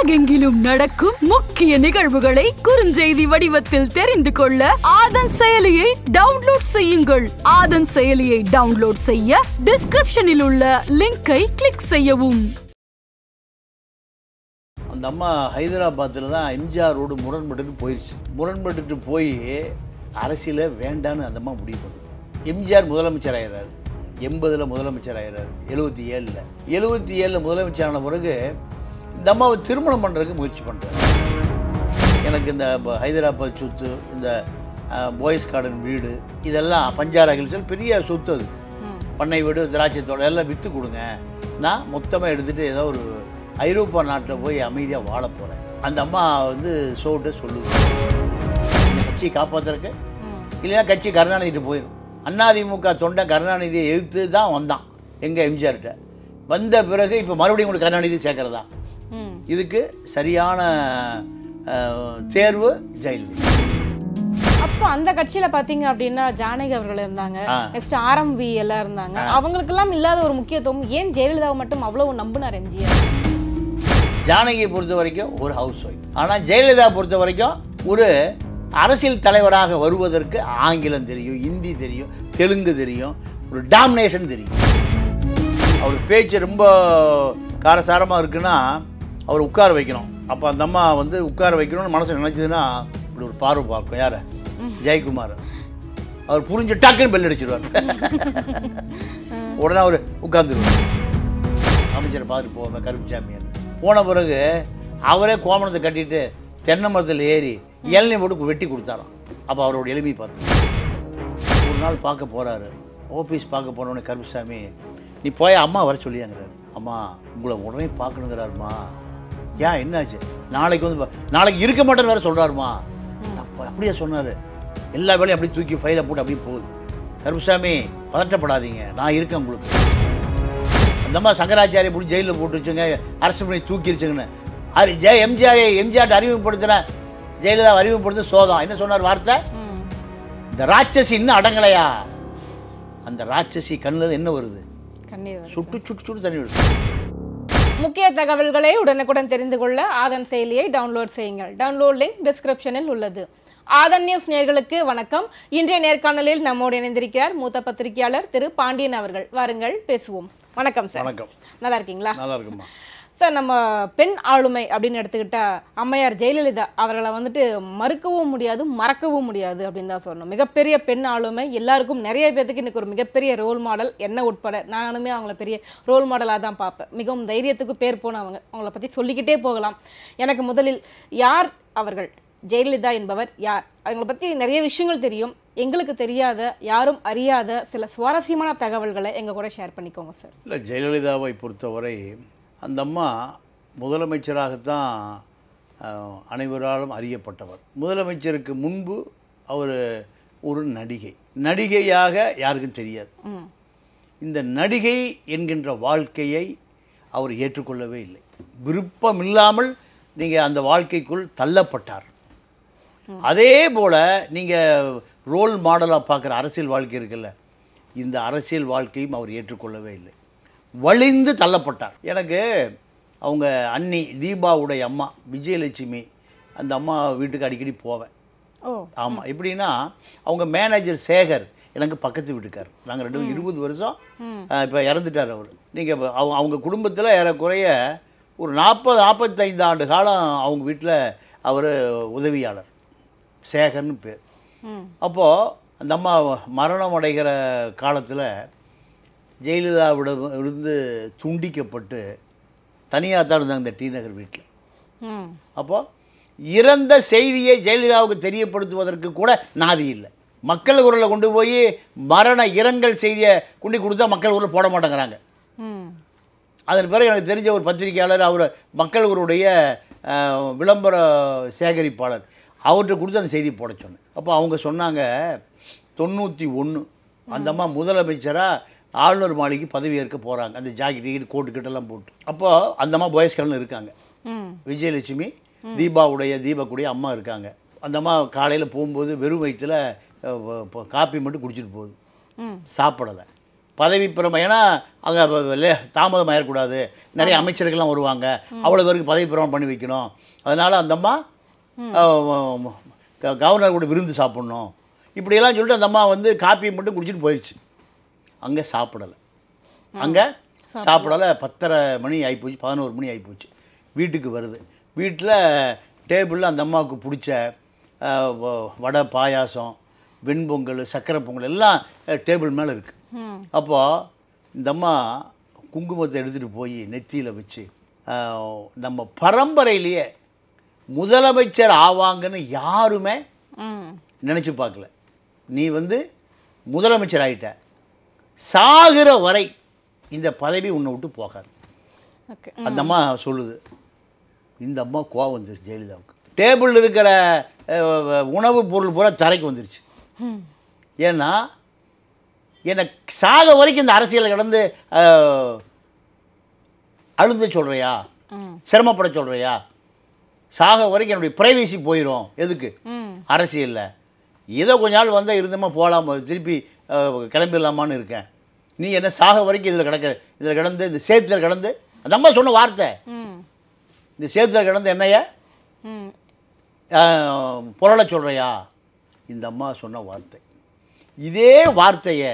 உலகெங்கிலும் நடக்கும் முக்கிய நிகழ்வுகளை குறுஞ்செய்தி வடிவத்தில் தெரிந்து கொள்ள ஆதன் செயலியை டவுன்லோட் செய்யுங்கள் ஆதன் செயலியை டவுன்லோட் செய்ய டிஸ்கிரிப்ஷனில் உள்ள லிங்கை கிளிக் செய்யவும் அந்த அம்மா ஹைதராபாத்தில் தான் எம்ஜிஆரோடு முரண்பட்டுட்டு போயிடுச்சு முரண்பட்டுட்டு போய் அரசியல வேண்டான்னு அந்த அம்மா முடிவு பண்ணு எம்ஜிஆர் முதலமைச்சர் ஆகிறார் எண்பதில் முதலமைச்சர் ஆகிறார் எழுபத்தி ஏழில் எழுபத்தி ஏழில் முதலமைச்சரான பிறகு இந்த அம்மாவை திருமணம் பண்ணுறதுக்கு முயற்சி பண்ணுறேன் எனக்கு இந்த ஹைதராபாத் சொத்து இந்த பாய்ஸ் கார்டன் வீடு இதெல்லாம் பஞ்சாரா ஹில்ஸில் பெரிய சொத்து அது பண்ணை வீடு திராட்சை தோட்டம் எல்லாம் விற்று கொடுங்க நான் மொத்தமாக எடுத்துகிட்டு ஏதோ ஒரு ஐரோப்பா நாட்டில் போய் அமைதியாக வாழ போகிறேன் அந்த அம்மா வந்து சோட்டு சொல்லுது கட்சியை காப்பாற்றுறக்கு இல்லைன்னா கட்சி கருணாநிதிட்டு போயிடும் அதிமுக தொண்டை கருணாநிதியை எழுத்து தான் வந்தான் எங்கள் எம்ஜிஆர்கிட்ட வந்த பிறகு இப்போ மறுபடியும் உங்களுக்கு கருணாநிதி சேர்க்குறதா இதுக்கு சரியான தேர்வு ஜெயலலிதா அப்போ அந்த கட்சியில பாத்தீங்க அப்படின்னா ஜானகி அவர்கள் இருந்தாங்க நெக்ஸ்ட் வி எல்லாம் இருந்தாங்க அவங்களுக்கு எல்லாம் இல்லாத ஒரு முக்கியத்துவம் ஏன் ஜெயலலிதாவை மட்டும் அவ்வளவு நம்பினார் எம்ஜிஆர் ஜானகியை பொறுத்த வரைக்கும் ஒரு ஹவுஸ் ஒய்ஃப் ஆனால் ஜெயலலிதா பொறுத்த வரைக்கும் ஒரு அரசியல் தலைவராக வருவதற்கு ஆங்கிலம் தெரியும் இந்தி தெரியும் தெலுங்கு தெரியும் ஒரு டாமினேஷன் தெரியும் அவர் பேச்சு ரொம்ப காரசாரமாக இருக்குன்னா அவர் உட்கார வைக்கணும் அப்போ அந்த அம்மா வந்து உட்கார வைக்கணும்னு மனசு நினச்சதுன்னா இப்படி ஒரு பார்வை பார்க்கும் யார் ஜெயக்குமார் அவர் புரிஞ்சு டக்குன்னு பெல் அடிச்சிருவார் உடனே அவர் உட்காந்துருவார் அமைச்சரை பார்த்துட்டு போவேன் கருப்புசாமியார் போன பிறகு அவரே கோமணத்தை கட்டிட்டு தென்னை மரத்தில் ஏறி இளநீ போட்டு வெட்டி கொடுத்தாராம் அப்போ அவரோட எளிமை பார்த்து ஒரு நாள் பார்க்க போகிறாரு ஆஃபீஸ் பார்க்க போனோடனே கருப்புசாமி நீ போய் அம்மா வர சொல்லியாங்கிறார் அம்மா உங்களை உடனே பார்க்கணுங்கிறாருமா ஏன் என்னாச்சு நாளைக்கு வந்து நாளைக்கு இருக்க மாட்டேன்னு வேறு சொல்கிறாருமா அப்படியே சொன்னார் எல்லா வேலையும் அப்படியே தூக்கி ஃபைலை போட்டு அப்படியே போகுது கருப்புசாமி பதட்டப்படாதீங்க நான் இருக்கேன் உங்களுக்கு அந்த மாதிரி சங்கராச்சாரிய பிடிச்சி ஜெயிலில் போட்டு வச்சுங்க அரசு பண்ணி தூக்கிருச்சுங்கன்னு அது ஜெ எம்ஜிஆர் எம்ஜிஆர் அறிமுகப்படுத்தின ஜெயலலிதா அறிமுகப்படுத்த சோதம் என்ன சொன்னார் வார்த்தை இந்த ராட்சசி இன்னும் அடங்கலையா அந்த ராட்சசி கண்ணில் என்ன வருது சுட்டு சுட்டு சுட்டு தண்ணி விடுது முக்கிய தகவல்களை உடனுக்குடன் தெரிந்து கொள்ள ஆதன் செயலியை டவுன்லோட் செய்யுங்கள் டவுன்லோட் லிங்க் டிஸ்கிரிப்ஷனில் உள்ளது ஆதன் நியூஸ் நேர்களுக்கு வணக்கம் இன்றைய நேர்காணலில் நம்மோடு இணைந்திருக்கிறார் மூத்த பத்திரிகையாளர் திரு பாண்டியன் அவர்கள் வாருங்கள் பேசுவோம் வணக்கம் சார் வணக்கம் நல்லா இருக்கீங்களா நல்லா இருக்குமா சார் நம்ம பெண் ஆளுமை அப்படின்னு எடுத்துக்கிட்டால் அம்மையார் ஜெயலலிதா அவர்களை வந்துட்டு மறுக்கவும் முடியாது மறக்கவும் முடியாது அப்படின்னு தான் சொல்லணும் மிகப்பெரிய பெண் ஆளுமை எல்லாருக்கும் நிறைய பேர்த்துக்கு இன்றைக்கி ஒரு மிகப்பெரிய ரோல் மாடல் என்ன உட்பட நானுமே அவங்கள பெரிய ரோல் மாடலாக தான் பார்ப்பேன் மிகவும் தைரியத்துக்கு பேர் போனவங்க அவங்கள பற்றி சொல்லிக்கிட்டே போகலாம் எனக்கு முதலில் யார் அவர்கள் ஜெயலலிதா என்பவர் யார் அவங்களை பற்றி நிறைய விஷயங்கள் தெரியும் எங்களுக்கு தெரியாத யாரும் அறியாத சில சுவாரஸ்யமான தகவல்களை எங்கள் கூட ஷேர் பண்ணிக்கோங்க சார் இல்லை ஜெயலலிதாவை பொறுத்தவரை அந்த அம்மா முதலமைச்சராகத்தான் அனைவராலும் அறியப்பட்டவர் முதலமைச்சருக்கு முன்பு அவர் ஒரு நடிகை நடிகையாக யாருக்கும் தெரியாது இந்த நடிகை என்கின்ற வாழ்க்கையை அவர் ஏற்றுக்கொள்ளவே இல்லை விருப்பம் இல்லாமல் நீங்கள் அந்த வாழ்க்கைக்குள் தள்ளப்பட்டார் அதே போல் நீங்கள் ரோல் மாடலாக பார்க்குற அரசியல் வாழ்க்கை இருக்குல்ல இந்த அரசியல் வாழ்க்கையும் அவர் ஏற்றுக்கொள்ளவே இல்லை வழிந்து தள்ளப்பட்டார் எனக்கு அவங்க அண்ணி தீபாவுடைய அம்மா விஜயலட்சுமி அந்த அம்மா வீட்டுக்கு அடிக்கடி போவேன் ஆமாம் எப்படின்னா அவங்க மேனேஜர் சேகர் எனக்கு பக்கத்து வீட்டுக்கார் நாங்கள் ரெண்டு இருபது வருஷம் இப்போ இறந்துட்டார் அவர் நீங்கள் அவங்க அவங்க குடும்பத்தில் ஏறக்குறைய ஒரு நாற்பது நாற்பத்தைந்து ஆண்டு காலம் அவங்க வீட்டில் அவர் உதவியாளர் சேகர்னு பேர் அப்போது அந்த அம்மா மரணம் அடைகிற காலத்தில் ஜெயலலிதாவிடம் இருந்து துண்டிக்கப்பட்டு தனியாக தான் இருந்தாங்க இந்த டி நகர் வீட்டில் அப்போது இறந்த செய்தியை ஜெயலலிதாவுக்கு தெரியப்படுத்துவதற்கு கூட நாதி இல்லை மக்கள் குரலில் கொண்டு போய் மரண இரங்கல் செய்தியை கொண்டு கொடுத்தா மக்கள் குரல் போட மாட்டேங்கிறாங்க அதன் பிறகு எனக்கு தெரிஞ்ச ஒரு பத்திரிகையாளர் அவர் மக்கள் குருடைய விளம்பர சேகரிப்பாளர் அவர்கிட்ட கொடுத்து அந்த செய்தி போட சொன்னேன் அப்போ அவங்க சொன்னாங்க தொண்ணூற்றி ஒன்று அந்த அம்மா முதலமைச்சராக ஆளுநர் மாளிகை பதவி ஏற்க போகிறாங்க அந்த ஜாக்கெட் கீட் கோட்டு கிட்டெல்லாம் போட்டு அப்போது அந்தம்மா பாய்ஸ்கல்னு இருக்காங்க விஜயலட்சுமி தீபாவுடைய தீபாக்குடைய அம்மா இருக்காங்க அந்தம்மா காலையில் போகும்போது வெறும் வயிற்றில் காப்பி மட்டும் குடிச்சிட்டு போகுது சாப்பிடலை பதவி பெறும் ஏன்னா அங்கே தாமதம் ஆயிடக்கூடாது நிறைய அமைச்சர்கள்லாம் வருவாங்க அவ்வளோ பேருக்கு பதவி பிரமம் பண்ணி வைக்கணும் அதனால் அந்த அம்மா கவர்னர் கூட விருந்து சாப்பிட்ணும் இப்படியெல்லாம் சொல்லிட்டு அந்த அம்மா வந்து காப்பியை மட்டும் குடிச்சிட்டு போயிடுச்சு அங்கே சாப்பிடலை அங்கே சாப்பிடலை பத்தரை மணி ஆகிப்போச்சு பதினோரு மணி ஆகிப்போச்சு வீட்டுக்கு வருது வீட்டில் டேபிளில் அந்த அம்மாவுக்கு பிடிச்ச வடை பாயாசம் வெண்பொங்கல் சர்க்கரை பொங்கல் எல்லாம் டேபிள் மேலே இருக்குது அப்போது இந்த அம்மா குங்குமத்தை எடுத்துகிட்டு போய் நெத்தியில் வச்சு நம்ம பரம்பரையிலேயே முதலமைச்சர் ஆவாங்கன்னு யாருமே நினச்சி பார்க்கல நீ வந்து முதலமைச்சர் ஆகிட்ட சாகிற வரை இந்த பதவி உன்னை விட்டு போகாது அந்த அம்மா சொல்லுது இந்த அம்மா கோவம் வந்துருச்சு ஜெயலலிதாவுக்கு டேபிளில் இருக்கிற உணவு பொருள் பூரா தரைக்கு வந்துருச்சு ஏன்னா என்னை சாக வரைக்கும் இந்த அரசியல் கடந்து அழுந்து சொல்கிறியா சிரமப்பட சொல்கிறியா சாக வரைக்கும் என்னுடைய பிரைவேசி போயிடும் எதுக்கு அரசியலில் ஏதோ கொஞ்ச நாள் வந்தால் இருந்தமா போகலாம் திருப்பி கிளம்பிடலாமான்னு இருக்கேன் நீ என்ன சாக வரைக்கும் இதில் கிடக்க இதில் கிடந்து இந்த சேத்துல கிடந்து அந்த அம்மா சொன்ன வார்த்தை இந்த சேத்துல கிடந்து என்னைய பொருளை சொல்கிறையா இந்த அம்மா சொன்ன வார்த்தை இதே வார்த்தையை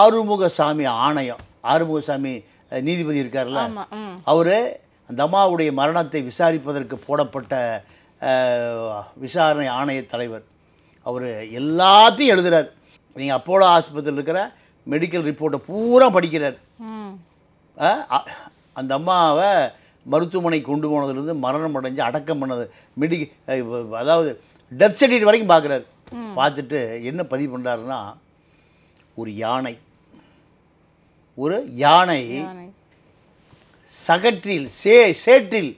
ஆறுமுகசாமி ஆணையம் ஆறுமுகசாமி நீதிபதி இருக்கார்ல அவர் அந்த அம்மாவுடைய மரணத்தை விசாரிப்பதற்கு போடப்பட்ட விசாரணை ஆணைய தலைவர் அவர் எல்லாத்தையும் எழுதுகிறார் நீங்கள் அப்போலோ ஆஸ்பத்திரியில் இருக்கிற மெடிக்கல் ரிப்போர்ட்டை பூரா படிக்கிறார் அந்த அம்மாவை மருத்துவமனை கொண்டு போனதுலேருந்து மரணம் அடைஞ்சு அடக்கம் பண்ணது மெடி அதாவது டெத் சர்டிஃபிகேட் வரைக்கும் பார்க்குறாரு பார்த்துட்டு என்ன பதிவு பண்ணுறாருன்னா ஒரு யானை ஒரு யானை சகற்றில் சே சேற்றில்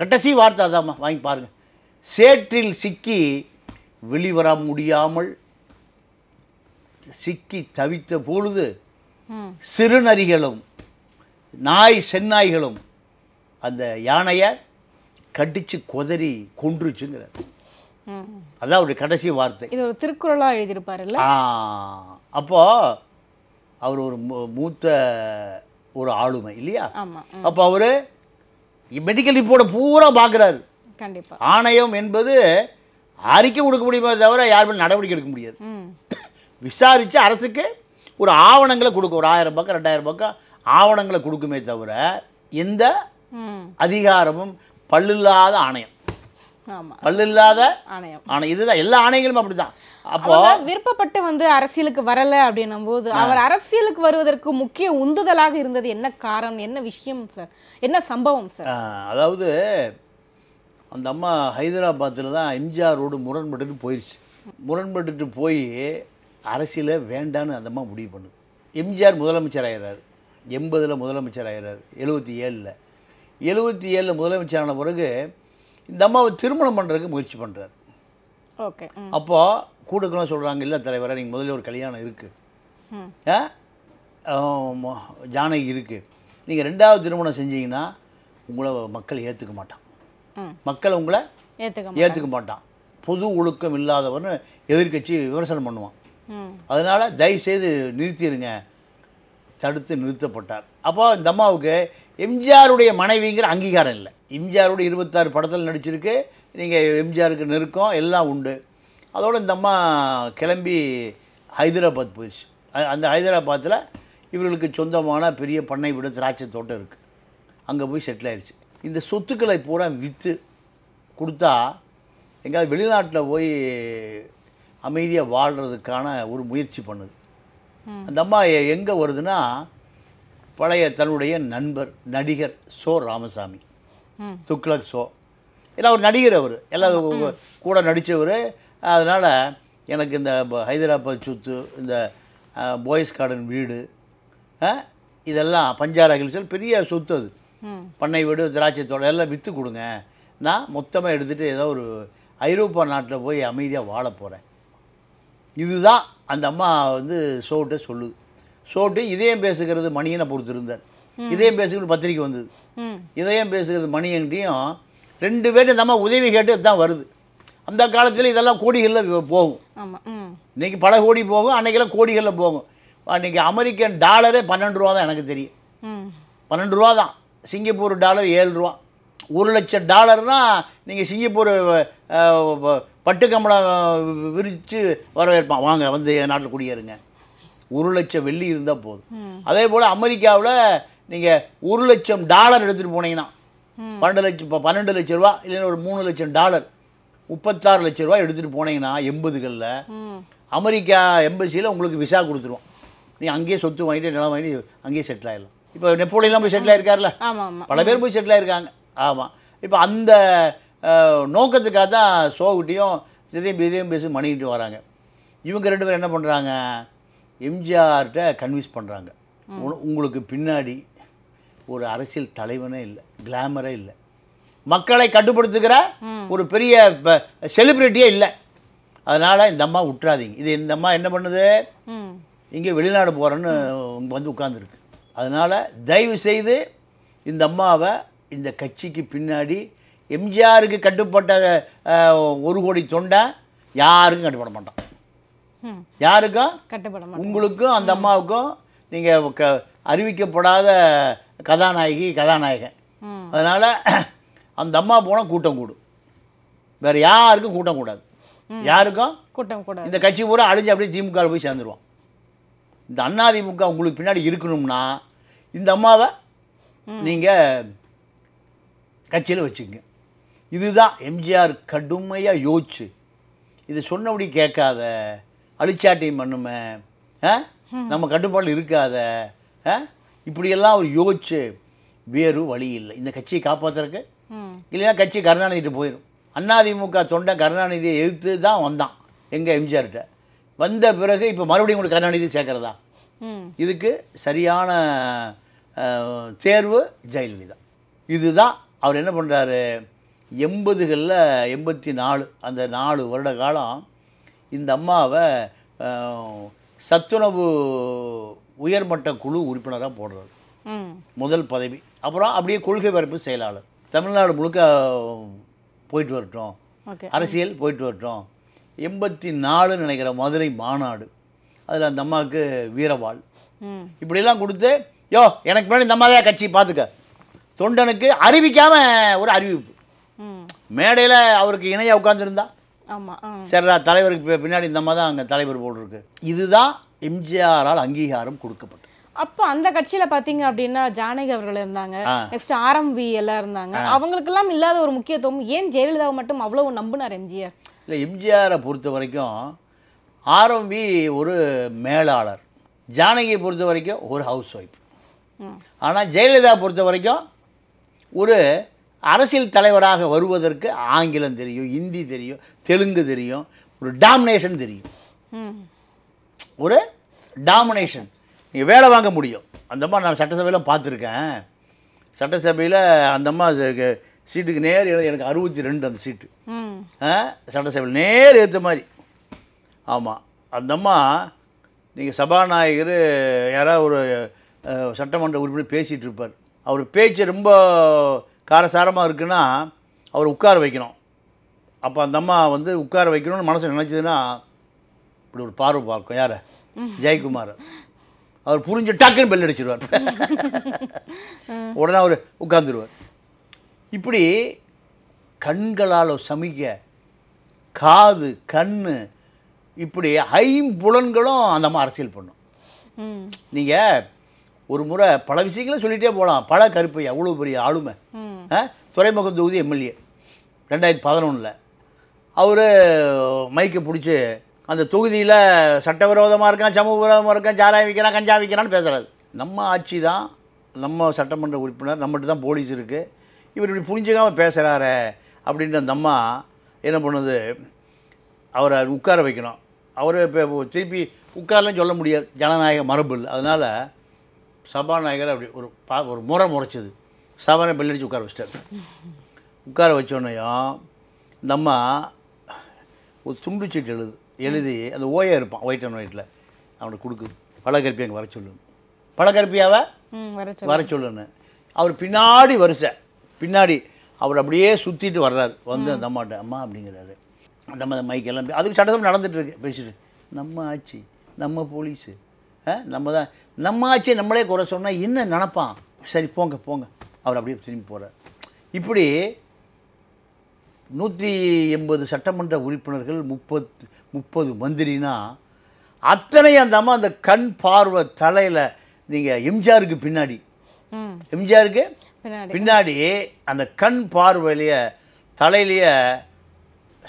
கடைசி வார்த்தை அதாம்மா வாங்கி பாருங்கள் சேற்றில் சிக்கி வெளிவர முடியாமல் சிக்கி தவித்த பொழுது சிறுநரிகளும் நாய் செந்நாய்களும் அந்த யானையை கடிச்சு கொதறி கொன்றுச்சுங்கிறார் அதான் அவருடைய கடைசி வார்த்தை இது ஒரு திருக்குறளாக எழுதியிருப்பாரு அப்போ அவர் ஒரு மூத்த ஒரு ஆளுமை இல்லையா அப்போ அவரு மெடிக்கல் ரிப்போர்ட்டை பூரா பார்க்கிறாரு கண்டிப்பா ஆணையம் என்பது அறிக்கை கொடுக்க முடியுமே தவிர யாருமே நடவடிக்கை எடுக்க முடியாது விசாரித்து அரசுக்கு ஒரு ஆவணங்களை கொடுக்கும் ஒரு ஆயிரம் பக்கம் ரெண்டாயிரம் பக்கம் ஆவணங்களை கொடுக்குமே தவிர எந்த அதிகாரமும் பல்லில்லாத ஆணையம் பல்லில்லாத ஆணையம் ஆணையம் இதுதான் எல்லா ஆணையங்களும் அப்படிதான் அப்போ விருப்பப்பட்டு வந்து அரசியலுக்கு வரல அப்படின்னும் போது அவர் அரசியலுக்கு வருவதற்கு முக்கிய உந்துதலாக இருந்தது என்ன காரணம் என்ன விஷயம் சார் என்ன சம்பவம் சார் அதாவது அந்த அம்மா ஹைதராபாத்தில் தான் எம்ஜிஆரோடு முரண்பட்டுட்டு போயிடுச்சு முரண்பட்டுட்டு போய் அரசியல வேண்டான்னு அந்தமாக முடிவு பண்ணுது எம்ஜிஆர் முதலமைச்சர் ஆகிறார் எண்பதில் முதலமைச்சர் ஆகிறார் எழுபத்தி ஏழில் எழுபத்தி ஏழில் முதலமைச்சரான பிறகு இந்த அம்மாவை திருமணம் பண்ணுறதுக்கு முயற்சி பண்ணுறார் ஓகே அப்போ கூடுக்கணும் சொல்கிறாங்க இல்லை தலைவராக நீங்கள் முதல்ல ஒரு கல்யாணம் இருக்குது ஜானகி இருக்குது நீங்கள் ரெண்டாவது திருமணம் செஞ்சீங்கன்னா உங்களை மக்கள் ஏற்றுக்க மாட்டான் மக்கள் உங்களை ஏற்றுக்க ஏற்றுக்க மாட்டான் பொது ஒழுக்கம் இல்லாதவர்னு எதிர்கட்சி விமர்சனம் பண்ணுவான் அதனால் தயவுசெய்து நிறுத்திடுங்க தடுத்து நிறுத்தப்பட்டார் அப்போ இந்த அம்மாவுக்கு எம்ஜிஆருடைய மனைவிங்கிற அங்கீகாரம் இல்லை எம்ஜிஆரோட இருபத்தாறு படத்தில் நடிச்சிருக்கு நீங்கள் எம்ஜிஆருக்கு நெருக்கம் எல்லாம் உண்டு அதோடு இந்த அம்மா கிளம்பி ஹைதராபாத் போயிடுச்சு அந்த ஹைதராபாத்தில் இவர்களுக்கு சொந்தமான பெரிய பண்ணை விட திராட்சை தோட்டம் இருக்குது அங்கே போய் செட்டில் ஆயிடுச்சு இந்த சொத்துக்களை பூரா விற்று கொடுத்தா எங்கேயாவது வெளிநாட்டில் போய் அமைதியாக வாழ்கிறதுக்கான ஒரு முயற்சி பண்ணுது அந்த அம்மா எங்கே வருதுன்னா பழைய தன்னுடைய நண்பர் நடிகர் சோ ராமசாமி துக்ளக் சோ எல்லாம் ஒரு நடிகர் அவர் எல்லாம் கூட நடித்தவர் அதனால் எனக்கு இந்த ஹைதராபாத் சுத்து இந்த பாய்ஸ் கார்டன் வீடு இதெல்லாம் பஞ்சாரா ஹில்ஸில் பெரிய சொத்து அது பண்ணை வீடு திராட்சை தோட்டம் எல்லாம் விற்று கொடுங்க நான் மொத்தமாக எடுத்துகிட்டு ஏதோ ஒரு ஐரோப்பா நாட்டில் போய் அமைதியாக வாழ போகிறேன் இதுதான் அந்த அம்மா வந்து சோட்ட சொல்லுது சோட்டு இதயம் பேசுகிறது மணியனை பொறுத்திருந்தார் இதயம் பேசுகிறது பத்திரிக்கை வந்தது இதயம் பேசுகிறது மணியங்கிட்டையும் ரெண்டு பேரும் இந்த அம்மா உதவி கேட்டு தான் வருது அந்த காலத்தில் இதெல்லாம் கோடிகளில் போகும் இன்றைக்கி பல கோடி போகும் அன்னைக்கெல்லாம் கோடிகளில் போகும் அன்றைக்கி அமெரிக்கன் டாலரே பன்னெண்டு ரூபா தான் எனக்கு தெரியும் பன்னெண்டு ரூபா தான் சிங்கப்பூர் டாலர் ஏழு ரூபா ஒரு லட்சம் டாலர்னால் நீங்கள் சிங்கப்பூர் பட்டுக்கம்பளம் விரித்து வரவேற்பான் வாங்க வந்து என் நாட்டில் குடியேறுங்க ஒரு லட்சம் வெள்ளி இருந்தால் போதும் அதே போல் அமெரிக்காவில் நீங்கள் ஒரு லட்சம் டாலர் எடுத்துகிட்டு போனீங்கன்னா பன்னெண்டு லட்சம் இப்போ பன்னெண்டு லட்ச ரூபா இல்லைன்னா ஒரு மூணு லட்சம் டாலர் முப்பத்தாறு லட்ச ரூபா எடுத்துகிட்டு போனீங்கன்னா எண்பதுகளில் அமெரிக்கா எம்பசியில் உங்களுக்கு விசா கொடுத்துருவோம் நீ அங்கேயே சொத்து வாங்கிட்டு நிலம் வாங்கிட்டு அங்கேயே செட்டில் ஆகிடலாம் இப்போ நெப்போலியெலாம் போய் செட்டில் ஆகிருக்காருல்ல பல பேர் போய் செட்டில் ஆகிருக்காங்க ஆமாம் இப்போ அந்த நோக்கத்துக்காக தான் சோகுட்டியும் இதையும் இதையும் பேசி மணிக்கிட்டு வராங்க இவங்க ரெண்டு பேரும் என்ன பண்ணுறாங்க எம்ஜிஆர்கிட்ட கன்வின்ஸ் பண்ணுறாங்க உங்களுக்கு பின்னாடி ஒரு அரசியல் தலைவனே இல்லை கிளாமரே இல்லை மக்களை கட்டுப்படுத்துகிற ஒரு பெரிய செலிப்ரிட்டியே இல்லை அதனால் இந்த அம்மா விட்டுறாதீங்க இது இந்த அம்மா என்ன பண்ணுது இங்கே வெளிநாடு போகிறேன்னு வந்து உட்காந்துருக்கு அதனால் தயவு செய்து இந்த அம்மாவை இந்த கட்சிக்கு பின்னாடி எம்ஜிஆருக்கு கட்டுப்பட்ட ஒரு கோடி தொண்டா யாருக்கும் கட்டுப்பட மாட்டோம் யாருக்கும் கட்டுப்பட உங்களுக்கும் அந்த அம்மாவுக்கும் நீங்கள் அறிவிக்கப்படாத கதாநாயகி கதாநாயகன் அதனால் அந்த அம்மா போனால் கூட்டம் கூடும் வேறு யாருக்கும் கூட்டம் கூடாது யாருக்கும் கூட்டம் கூட இந்த கட்சி பூரா அழிஞ்சு அப்படியே திமுக போய் சேர்ந்துருவோம் இந்த அண்ணாதிமுக உங்களுக்கு பின்னாடி இருக்கணும்னா இந்த அம்மாவை நீங்கள் கட்சியில் வச்சுங்க இதுதான் எம்ஜிஆர் கடுமையாக யோசிச்சு இது சொன்னபடி கேட்காத அழிச்சாட்டியம் பண்ணுமே நம்ம கட்டுப்பாடு இருக்காத இப்படியெல்லாம் அவர் யோசிச்சு வேறு வழி இல்லை இந்த கட்சியை காப்பாற்றுறக்கு இல்லைன்னா கட்சி கருணாநிதிட்டு போயிடும் அதிமுக தொண்டை கருணாநிதியை எதிர்த்து தான் வந்தான் எங்கள் எம்ஜிஆர்கிட்ட வந்த பிறகு இப்போ மறுபடியும் உங்களுக்கு கருணாநிதி சேர்க்குறதா இதுக்கு சரியான தேர்வு ஜெயலலிதா இதுதான் அவர் என்ன பண்ணுறாரு எண்பதுகளில் எண்பத்தி நாலு அந்த நாலு வருட காலம் இந்த அம்மாவை சத்துணவு உயர்மட்ட குழு உறுப்பினராக போடுறார் முதல் பதவி அப்புறம் அப்படியே கொள்கை பரப்பு செயலாளர் தமிழ்நாடு முழுக்க போயிட்டு வரட்டும் அரசியல் போயிட்டு வரட்டும் எண்பத்தி நாலு நினைக்கிற மதுரை மாநாடு அதில் அந்த அம்மாவுக்கு வீரவாள் இப்படிலாம் கொடுத்து யோ எனக்கு முன்னாடி இந்த அம்மாவே கட்சி பார்த்துக்க தொண்டனுக்கு அறிவிக்காம ஒரு அறிவிப்பு மேடையில் அவருக்கு இணையாக உட்காந்துருந்தா சரிடா தலைவருக்கு பின்னாடி இந்த மாதிரி தான் அங்கே தலைவர் போட்டிருக்கு இதுதான் எம்ஜிஆரால் அங்கீகாரம் கொடுக்கப்பட்டது அப்போ அந்த கட்சியில பாத்தீங்க அப்படின்னா ஜானகி அவர்கள் இருந்தாங்க நெக்ஸ்ட் வி எல்லாம் இருந்தாங்க அவங்களுக்கெல்லாம் இல்லாத ஒரு முக்கியத்துவம் ஏன் ஜெயலலிதாவை மட்டும் அவ்வளவு நம்பினார் எம்ஜிஆர் இல்லை எம்ஜிஆரை பொறுத்த வரைக்கும் வி ஒரு மேலாளர் ஜானகியை பொறுத்த வரைக்கும் ஒரு ஹவுஸ் ஒய்ஃப் ஆனால் ஜெயலலிதா பொறுத்த வரைக்கும் ஒரு அரசியல் தலைவராக வருவதற்கு ஆங்கிலம் தெரியும் இந்தி தெரியும் தெலுங்கு தெரியும் ஒரு டாமினேஷன் தெரியும் ஒரு டாமினேஷன் நீங்கள் வேலை வாங்க முடியும் அந்த நான் சட்டசபையில் பார்த்துருக்கேன் சட்டசபையில் அந்த அம்மா சீட்டுக்கு நேர் எனக்கு அறுபத்தி ரெண்டு அந்த சீட்டு சட்டசபையில் நேர் ஏற்ற மாதிரி ஆமாம் அந்த அம்மா நீங்கள் சபாநாயகர் யாராவது ஒரு சட்டமன்ற உறுப்பினர் பேசிகிட்டு இருப்பார் அவர் பேச்சு ரொம்ப காரசாரமாக இருக்குன்னா அவர் உட்கார வைக்கணும் அப்போ அந்த அம்மா வந்து உட்கார வைக்கணும்னு மனசு நினச்சிதுன்னா இப்படி ஒரு பார்வை பார்க்கும் யார் ஜெயக்குமார் அவர் புரிஞ்சு டக்குன்னு பெல் அடிச்சிருவார் உடனே அவர் உட்காந்துருவார் இப்படி கண்களால் சமிக்க காது கண் இப்படி ஐம்புலன்களும் அந்த அம்மா அரசியல் பண்ணும் நீங்கள் ஒரு முறை பல விஷயங்களும் சொல்லிகிட்டே போகலாம் பல கருப்பை அவ்வளோ பெரிய ஆளுமை துறைமுகம் தொகுதி எம்எல்ஏ ரெண்டாயிரத்தி பதினொன்றில் அவர் மைக்கை பிடிச்சி அந்த தொகுதியில் சட்டவிரோதமாக இருக்கான் சமூக விரோதமாக இருக்கான் சாராயம் விற்கிறான் கஞ்சா விற்கிறான்னு பேசுகிறாரு நம்ம ஆட்சி தான் நம்ம சட்டமன்ற உறுப்பினர் நம்மகிட்ட தான் போலீஸ் இருக்குது இவர் இப்படி புரிஞ்சுக்காமல் பேசுகிறாரு அப்படின்ற அந்த அம்மா என்ன பண்ணுது அவரை உட்கார வைக்கணும் அவர் இப்போ திருப்பி உட்காரலாம் சொல்ல முடியாது ஜனநாயக மரபு இல்லை அதனால் சபாநாயகர் அப்படி ஒரு பா ஒரு முறை முறைச்சிது சபானை பெல்லடிச்சு உட்கார வச்சிட்டார் உட்கார வச்சோன்னையும் இந்த அம்மா ஒரு துண்டு சீட்டு எழுது எழுதி அந்த ஓயா இருப்பான் ஒயிட் அண்ட் ஒயிட்டில் அவனுக்கு கொடுக்கு பழகருப்பி அங்கே வர சொல்லுன்னு பழகருப்பியாவை வர சொல்லுன்னு அவர் பின்னாடி வரிசை பின்னாடி அவர் அப்படியே சுற்றிட்டு வர்றாரு வந்து அந்த அம்மாட்ட அம்மா அப்படிங்கிறாரு அந்த மைக்கெல்லாம் அதுக்கு சட்டசபை நடந்துகிட்டு இருக்கு பேசிட்டு நம்ம ஆச்சு நம்ம போலீஸு நம்ம தான் நம்ம ஆச்சு நம்மளே குறை சொன்னால் என்ன நினப்பான் சரி போங்க போங்க அவர் அப்படியே திரும்பி போகிறார் இப்படி நூற்றி எண்பது சட்டமன்ற உறுப்பினர்கள் முப்பத்து முப்பது மந்திரினா அத்தனை அந்த அம்மா அந்த கண் பார்வை தலையில் நீங்கள் எம்ஜிஆருக்கு பின்னாடி எம்ஜிஆருக்கு பின்னாடி அந்த கண் பார்வையிலேயே தலையிலேயே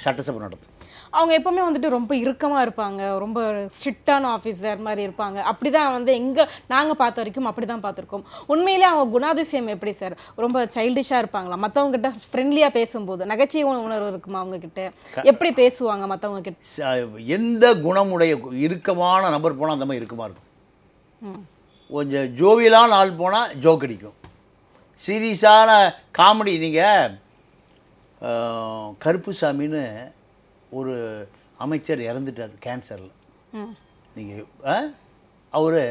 சட்டசபை நடத்தும் அவங்க எப்போவுமே வந்துட்டு ரொம்ப இறுக்கமாக இருப்பாங்க ரொம்ப ஸ்ட்ரிக்டான ஆஃபீஸர் மாதிரி இருப்பாங்க அப்படி தான் வந்து எங்கள் நாங்கள் பார்த்த வரைக்கும் அப்படி தான் பார்த்துருக்கோம் உண்மையிலே அவங்க குணாதிசயம் எப்படி சார் ரொம்ப சைல்டிஷாக இருப்பாங்களா மற்றவங்ககிட்ட ஃப்ரெண்ட்லியாக பேசும்போது நகைச்சுவை உணர்வு இருக்குமா அவங்கக்கிட்ட எப்படி பேசுவாங்க மற்றவங்கக்கிட்ட எந்த குணமுடைய இறுக்கமான நபர் போனால் அந்த மாதிரி இருக்குமா இருக்கும் கொஞ்சம் ஜோவியலான ஆள் போனால் ஜோக் கடிக்கும் சீரியஸான காமெடி நீங்கள் கருப்புசாமின்னு ஒரு அமைச்சர் இறந்துட்டார் கேன்சரில் நீங்கள் அவர்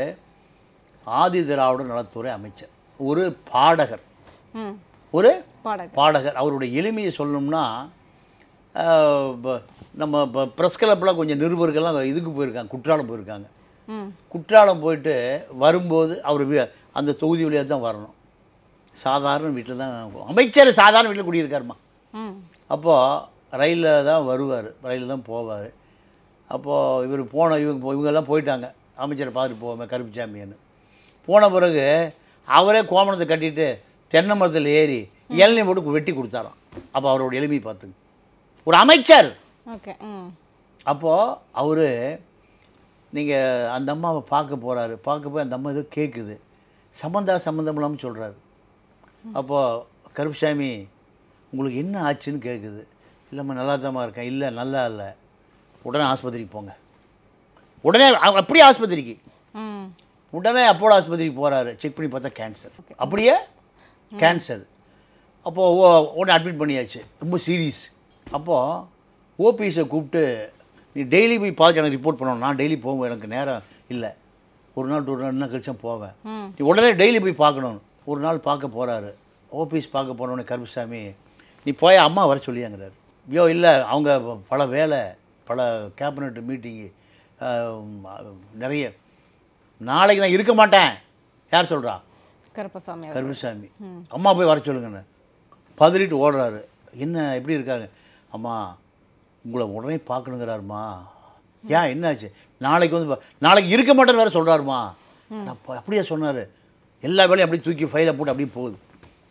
ஆதி திராவிட நலத்துறை அமைச்சர் ஒரு பாடகர் ஒரு பாடகர் அவருடைய எளிமையை சொல்லணும்னா நம்ம ப்ரெஸ் கிளப்பெலாம் கொஞ்சம் நிருபர்கள்லாம் இதுக்கு போயிருக்காங்க குற்றாலம் போயிருக்காங்க குற்றாலம் போயிட்டு வரும்போது அவர் அந்த தொகுதி வழியாக தான் வரணும் சாதாரண வீட்டில் தான் அமைச்சர் சாதாரண வீட்டில் குடியிருக்காருமா அப்போது ரயிலில் தான் வருவார் ரயிலில் தான் போவார் அப்போது இவர் போன இவங்க இவங்கெல்லாம் போயிட்டாங்க அமைச்சரை பார்த்துட்டு போவோமே கருப்புச்சாமின்னு போன பிறகு அவரே கோமணத்தை கட்டிட்டு தென்னை மரத்தில் ஏறி இளநீ போட்டு வெட்டி கொடுத்தாராம் அப்போ அவரோட எளிமையை பார்த்துங்க ஒரு அமைச்சர் ஓகே அப்போது அவர் நீங்கள் அந்த அம்மாவை பார்க்க போகிறாரு பார்க்க போய் அந்த அம்மா ஏதோ கேட்குது சம்மந்தா சம்மந்தம் இல்லாமல் சொல்கிறாரு அப்போது கருப்புசாமி உங்களுக்கு என்ன ஆச்சுன்னு கேட்குது இல்லைம்மா நல்லா தான்மா இருக்கேன் இல்லை நல்லா இல்லை உடனே ஆஸ்பத்திரிக்கு போங்க உடனே அப்படியே ஆஸ்பத்திரிக்கு உடனே அப்போலோ ஆஸ்பத்திரிக்கு போகிறாரு செக் பண்ணி பார்த்தா கேன்சர் அப்படியே கேன்சர் அப்போது ஓ உடனே அட்மிட் பண்ணியாச்சு ரொம்ப சீரியஸ் அப்போது ஓபிஎஸை கூப்பிட்டு நீ டெய்லி போய் பார்த்து எனக்கு ரிப்போர்ட் பண்ணணும் நான் டெய்லி போவேன் எனக்கு நேரம் இல்லை ஒரு நாள் ஒரு நாள் என்ன கழிச்சா போவேன் நீ உடனே டெய்லி போய் பார்க்கணும் ஒரு நாள் பார்க்க போகிறாரு ஓபிஎஸ் பார்க்க போனோடனே கருப்புசாமி நீ போய் அம்மா வர சொல்லியாங்கிறாரு ஐயோ இல்லை அவங்க பல வேலை பல கேபினட் மீட்டிங்கு நிறைய நாளைக்கு நான் இருக்க மாட்டேன் யார் சொல்கிறா கருப்பசாமி கருப்பசாமி அம்மா போய் வர சொல்லுங்கண்ணே பதிலிட்டு ஓடுறாரு என்ன எப்படி இருக்காங்க அம்மா உங்களை உடனே பார்க்கணுங்கிறாருமா ஏன் என்னாச்சு நாளைக்கு வந்து நாளைக்கு இருக்க மாட்டேன்னு வேறு சொல்கிறாருமா நான் அப்படியே சொன்னார் எல்லா வேலையும் அப்படியே தூக்கி ஃபைலை போட்டு அப்படியே போகுது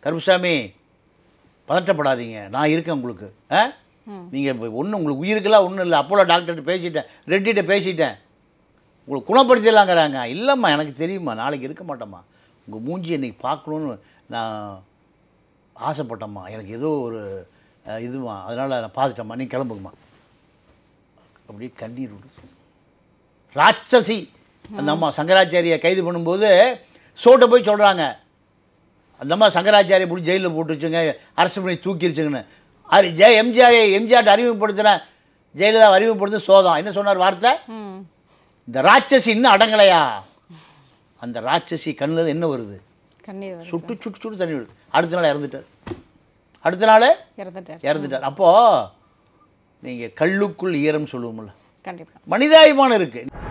கருப்புசாமி பதட்டப்படாதீங்க நான் இருக்கேன் உங்களுக்கு ஆ நீங்கள் ஒன்றும் உங்களுக்கு உயிருக்கெல்லாம் ஒன்றும் இல்லை அப்போல்லாம் டாக்டர்கிட்ட பேசிட்டேன் ரெட்டிகிட்ட பேசிட்டேன் உங்களுக்கு குணப்படுத்திடலாங்கிறாங்க இல்லைம்மா எனக்கு தெரியுமா நாளைக்கு இருக்க மாட்டேம்மா உங்கள் மூஞ்சி என்னைக்கு பார்க்கணுன்னு நான் ஆசைப்பட்டேம்மா எனக்கு ஏதோ ஒரு இதுமா அதனால் நான் பார்த்துட்டேம்மா நீ கிளம்புங்கம்மா அப்படியே கண்ணீர் ராட்சசி அந்த அம்மா சங்கராச்சாரியை கைது பண்ணும்போது சோட்டை போய் சொல்கிறாங்க அந்த அம்மா சங்கராச்சாரியை போட்டு ஜெயிலில் போட்டுருச்சுங்க அரசு பண்ணி தூக்கிடுச்சுங்கன்னு அது ஜெய எம்ஜிஆர் எம்ஜிஆர் அறிமுகப்படுத்தின ஜெயலலிதா அறிமுகப்படுத்த சோதம் என்ன சொன்னார் வார்த்தை இந்த ராட்சசி இன்னும் அடங்கலையா அந்த ராட்சசி கண்ணில் என்ன வருது சுட்டு சுட்டு சுட்டு தண்ணி வருது அடுத்த நாள் இறந்துட்டார் அடுத்த நாள் இறந்துட்டார் அப்போது நீங்கள் கல்லுக்குள் ஈரம் சொல்லுவோம்ல கண்டிப்பாக மனிதாபிமானம் இருக்குது